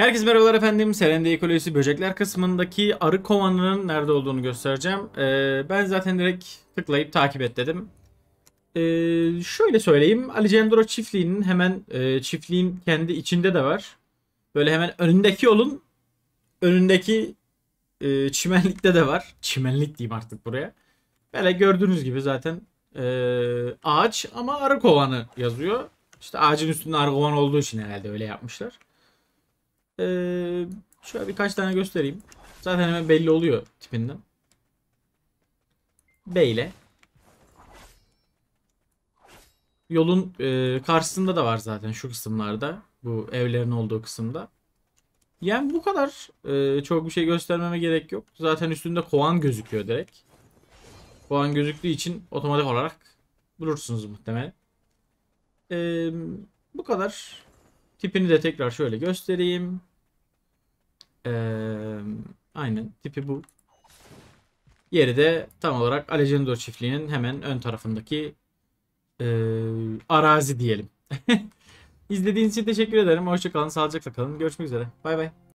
Herkese merhabalar efendim. Serende Ekolojisi Böcekler kısmındaki arı kovanının nerede olduğunu göstereceğim. Ee, ben zaten direkt tıklayıp takip et dedim. Ee, şöyle söyleyeyim. Alicendro çiftliğinin hemen e, çiftliğin kendi içinde de var. Böyle hemen önündeki yolun önündeki e, çimenlikte de var. Çimenlik diyeyim artık buraya. Böyle gördüğünüz gibi zaten e, ağaç ama arı kovanı yazıyor. İşte ağacın üstünde arı kovan olduğu için herhalde öyle yapmışlar. Ee, şöyle birkaç tane göstereyim. Zaten hemen belli oluyor tipinden. B ile. Yolun e, karşısında da var zaten şu kısımlarda. Bu evlerin olduğu kısımda. Yani bu kadar e, çok bir şey göstermeme gerek yok. Zaten üstünde kovan gözüküyor direkt. Kovan gözüktüğü için otomatik olarak bulursunuz muhtemelen. E, bu kadar. Tipini de tekrar şöyle göstereyim aynen tipi bu. Yeri de tam olarak Alejandro çiftliğinin hemen ön tarafındaki e, arazi diyelim. İzlediğiniz için teşekkür ederim. Hoşçakalın, sağlıcakla kalın. Görüşmek üzere. Bay bay.